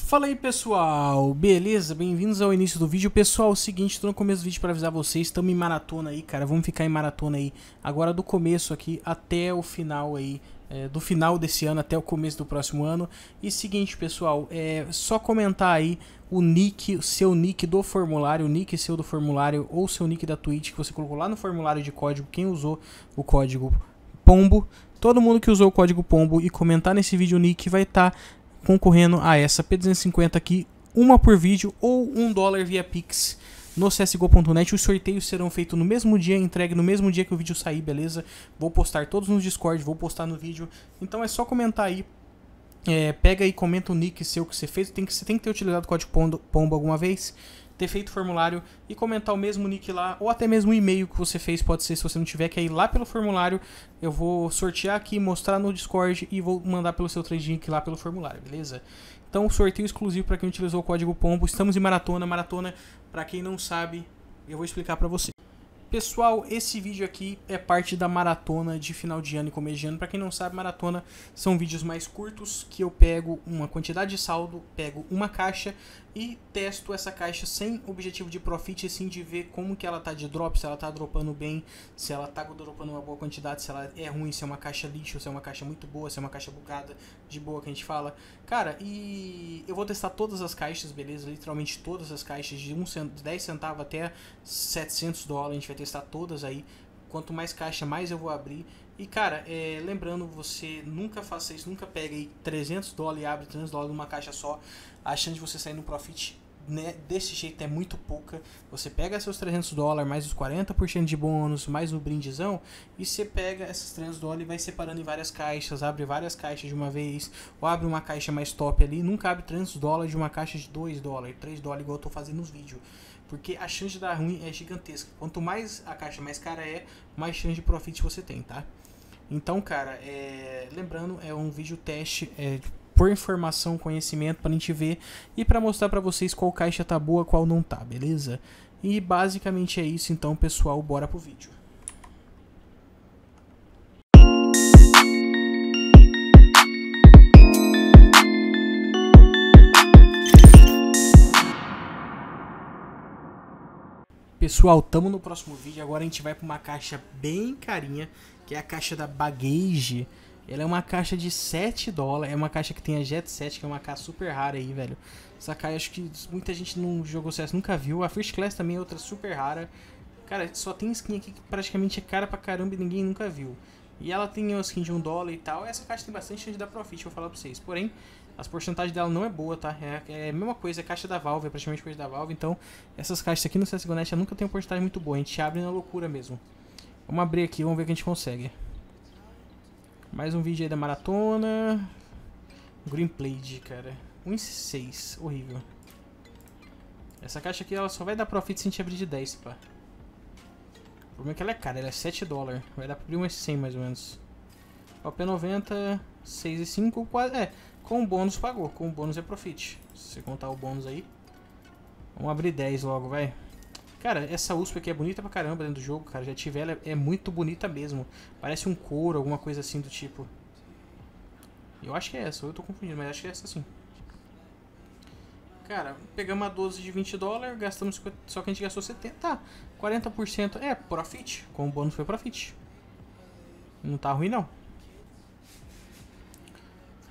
Fala aí pessoal, beleza? Bem-vindos ao início do vídeo. Pessoal, é o seguinte, tô no começo do vídeo para avisar vocês, estamos em maratona aí, cara. Vamos ficar em maratona aí agora do começo aqui até o final aí é, do final desse ano até o começo do próximo ano. E seguinte, pessoal, é só comentar aí o nick, seu nick do formulário, o nick seu do formulário ou seu nick da Twitch que você colocou lá no formulário de código, quem usou o código POMBO. Todo mundo que usou o código POMBO e comentar nesse vídeo o nick vai estar tá concorrendo a essa P250 aqui, uma por vídeo ou um dólar via Pix no csgo.net. Os sorteios serão feitos no mesmo dia, entregue no mesmo dia que o vídeo sair, beleza? Vou postar todos no Discord, vou postar no vídeo. Então é só comentar aí. É, pega e comenta o nick seu que você fez. Tem que, você tem que ter utilizado o código Pomba alguma vez ter feito o formulário e comentar o mesmo nick lá, ou até mesmo o e-mail que você fez, pode ser se você não tiver, que é ir lá pelo formulário. Eu vou sortear aqui, mostrar no Discord e vou mandar pelo seu trading lá pelo formulário, beleza? Então, sorteio exclusivo para quem utilizou o código POMBO. Estamos em maratona. Maratona, para quem não sabe, eu vou explicar para você. Pessoal, esse vídeo aqui é parte da maratona de final de ano e começo de ano. Para quem não sabe, maratona são vídeos mais curtos que eu pego uma quantidade de saldo, pego uma caixa e testo essa caixa sem objetivo de profit, assim de ver como que ela tá de drop, se ela tá dropando bem, se ela tá dropando uma boa quantidade, se ela é ruim, se é uma caixa lixo, se é uma caixa muito boa, se é uma caixa bugada, de boa que a gente fala. Cara, e eu vou testar todas as caixas, beleza? Literalmente todas as caixas, de 1 cent... 10 centavos até 700 dólares, a gente vai testar todas aí Quanto mais caixa, mais eu vou abrir. E cara, é, lembrando, você nunca faça isso, nunca aí 300 dólares e abre 300 dólares numa caixa só, a chance de você sair no profit né, desse jeito é muito pouca. Você pega seus 300 dólares, mais os 40% de bônus, mais o brindizão, e você pega esses 300 dólares e vai separando em várias caixas, abre várias caixas de uma vez, ou abre uma caixa mais top ali, nunca abre 300 dólares de uma caixa de 2 dólares, 3 dólares, igual eu tô fazendo nos vídeos. Porque a chance de dar ruim é gigantesca. Quanto mais a caixa mais cara é, mais chance de profit você tem, tá? Então, cara, é... lembrando, é um vídeo teste é... por informação, conhecimento, pra gente ver e para mostrar para vocês qual caixa tá boa, qual não tá, beleza? E basicamente é isso, então, pessoal, bora pro vídeo. Pessoal, tamo no próximo vídeo. Agora a gente vai para uma caixa bem carinha, que é a caixa da Bagage. Ela é uma caixa de 7 dólares. É uma caixa que tem a Jet 7, que é uma caixa super rara aí, velho. Essa caixa acho que muita gente não jogou CS, nunca viu. A First Class também é outra super rara. Cara, só tem skin aqui que praticamente é cara pra caramba e ninguém nunca viu. E ela tem uma skin de 1 dólar e tal. Essa caixa tem bastante chance de dar profit, vou falar pra vocês. Porém, as porcentagens dela não é boa, tá? É, é, a mesma coisa, é caixa da Valve, é praticamente coisa da Valve. Então, essas caixas aqui no CSGONET nunca tem uma porcentagem muito boa. A gente abre na loucura mesmo. Vamos abrir aqui, vamos ver o que a gente consegue. Mais um vídeo aí da maratona. Greenplade, cara. 1,6. Horrível. Essa caixa aqui ela só vai dar profit se a gente abrir de 10, pá. O problema é que ela é cara, ela é 7 dólares. Vai dar pra abrir umas 100 mais ou menos. OP90, 6 6,5, quase. É, com o bônus pagou, com o bônus é profit. Se você contar o bônus aí. Vamos abrir 10 logo, vai. Cara, essa USP aqui é bonita pra caramba dentro do jogo, cara. Já tive ela, é muito bonita mesmo. Parece um couro, alguma coisa assim do tipo. Eu acho que é essa, eu tô confundindo, mas acho que é essa sim. Cara, pegamos a 12 de 20 dólares, gastamos 50, só que a gente gastou 70, tá, 40% é profit, com o bônus foi profit. Não tá ruim não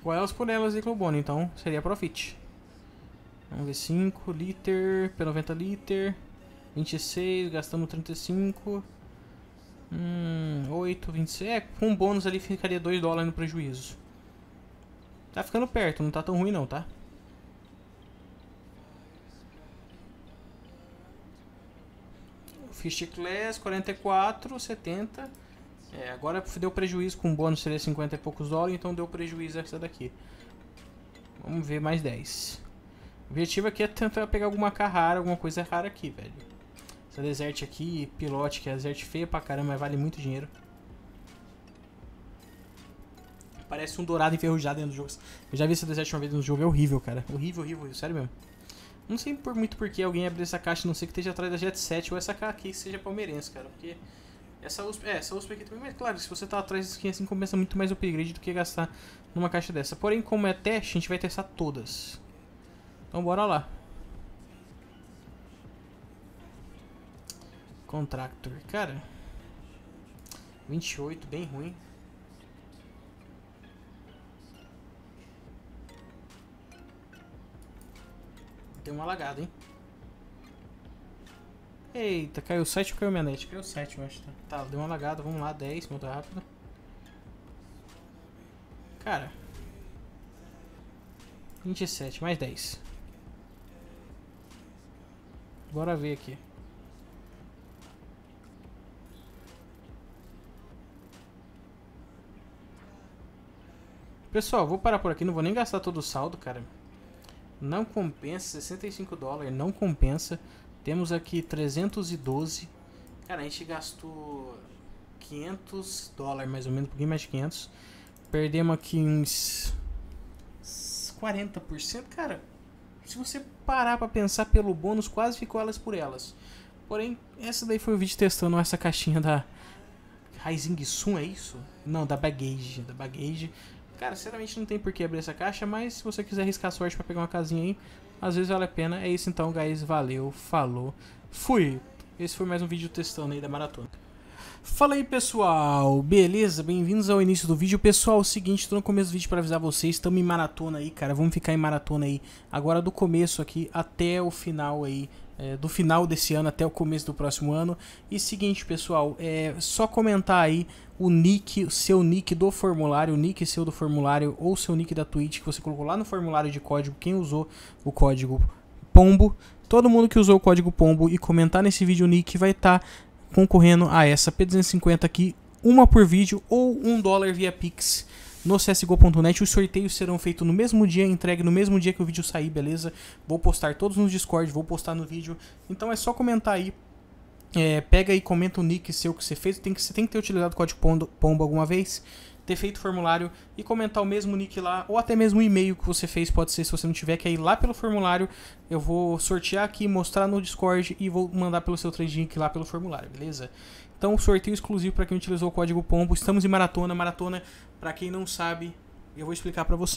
tipo, elas por elas de Globono, então seria Profit. Vamos ver, 5 liter, P90 liter, 26, gastando 35, hum, 8, 26, é, com um bônus ali ficaria 2 dólares no prejuízo. Tá ficando perto, não tá tão ruim não, tá? Fish Class, 44, 70... É, agora deu prejuízo com o bônus seria 50 e poucos dólares, então deu prejuízo essa daqui. Vamos ver mais 10. O objetivo aqui é tentar pegar alguma carrara, alguma coisa rara aqui, velho. Essa deserte aqui, pilote, que é deserte feia pra caramba, mas vale muito dinheiro. Parece um dourado enferrujado dentro do jogo. Eu já vi essa deserte uma vez no jogo, é horrível, cara. Horrível, horrível, horrível, sério mesmo. Não sei por muito porque alguém abriu essa caixa, não sei que esteja atrás da Jet 7 ou essa aqui seja palmeirense, cara. Porque essa USP, é, essa USP aqui também, mas claro, se você tá atrás de skin assim compensa muito mais o upgrade do que gastar numa caixa dessa. Porém, como é teste, a gente vai testar todas. Então bora lá. Contractor, cara. 28, bem ruim. Tem uma lagada, hein? Eita, caiu o site ou caiu minha net? Caiu o site, eu acho. Tá, tá deu uma lagada. Vamos lá, 10, muito rápido. Cara. 27, mais 10. Bora ver aqui. Pessoal, vou parar por aqui. Não vou nem gastar todo o saldo, cara. Não compensa. 65 dólares não compensa. Temos aqui 312. Cara, a gente gastou 500 dólares, mais ou menos, um pouquinho mais de 500. Perdemos aqui uns 40%. Cara, se você parar para pensar pelo bônus, quase ficou elas por elas. Porém, essa daí foi o vídeo testando essa caixinha da Rising Sun, é isso? Não, da Bagage. Da Bagage. Cara, sinceramente não tem por que abrir essa caixa, mas se você quiser arriscar a sorte para pegar uma casinha aí, às vezes vale a pena. É isso então, guys. Valeu, falou, fui! Esse foi mais um vídeo testando aí da maratona. Fala aí pessoal, beleza? Bem-vindos ao início do vídeo. Pessoal, é o seguinte, tô no começo do vídeo para avisar vocês, estamos em maratona aí, cara. Vamos ficar em maratona aí agora do começo aqui até o final aí é, do final desse ano até o começo do próximo ano. E seguinte, pessoal, é só comentar aí o nick, seu nick do formulário, o nick seu do formulário ou seu nick da Twitch que você colocou lá no formulário de código, quem usou o código POMBO. Todo mundo que usou o código POMBO e comentar nesse vídeo o nick vai estar tá concorrendo a essa P250 aqui, uma por vídeo ou um dólar via Pix no csgo.net. Os sorteios serão feitos no mesmo dia, entregue no mesmo dia que o vídeo sair, beleza? Vou postar todos no Discord, vou postar no vídeo. Então é só comentar aí. É, pega e comenta o nick seu que você fez. Tem que, você tem que ter utilizado o código pombo alguma vez ter feito o formulário e comentar o mesmo nick lá, ou até mesmo o e-mail que você fez, pode ser se você não tiver, que é ir lá pelo formulário. Eu vou sortear aqui, mostrar no Discord e vou mandar pelo seu trade lá pelo formulário, beleza? Então, sorteio exclusivo para quem utilizou o código POMBO. Estamos em maratona. Maratona, para quem não sabe, eu vou explicar para você.